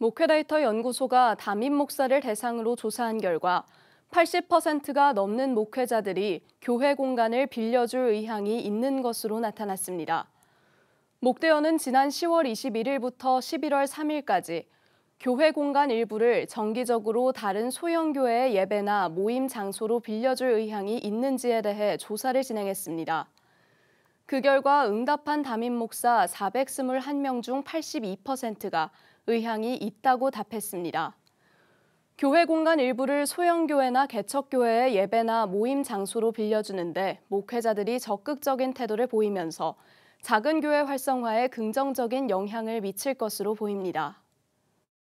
목회라이터 연구소가 담임 목사를 대상으로 조사한 결과 80%가 넘는 목회자들이 교회 공간을 빌려줄 의향이 있는 것으로 나타났습니다. 목대원은 지난 10월 21일부터 11월 3일까지 교회 공간 일부를 정기적으로 다른 소형교회의 예배나 모임 장소로 빌려줄 의향이 있는지에 대해 조사를 진행했습니다. 그 결과 응답한 담임 목사 421명 중 82%가 의향이 있다고 답했습니다. 교회 공간 일부를 소형교회나 개척교회의 예배나 모임 장소로 빌려주는데 목회자들이 적극적인 태도를 보이면서 작은 교회 활성화에 긍정적인 영향을 미칠 것으로 보입니다.